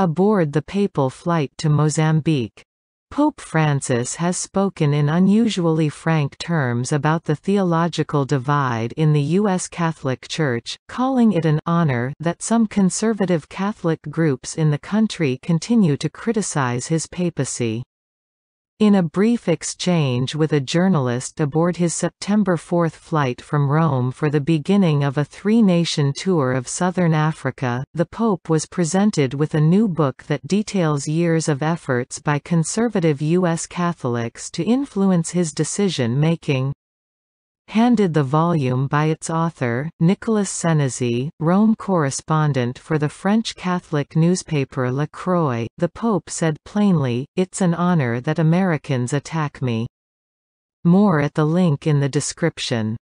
aboard the papal flight to Mozambique. Pope Francis has spoken in unusually frank terms about the theological divide in the U.S. Catholic Church, calling it an honor that some conservative Catholic groups in the country continue to criticize his papacy. In a brief exchange with a journalist aboard his September 4 flight from Rome for the beginning of a three-nation tour of southern Africa, the Pope was presented with a new book that details years of efforts by conservative U.S. Catholics to influence his decision-making handed the volume by its author, Nicolas Senesi, Rome correspondent for the French Catholic newspaper La Croix, the Pope said plainly, it's an honor that Americans attack me. More at the link in the description.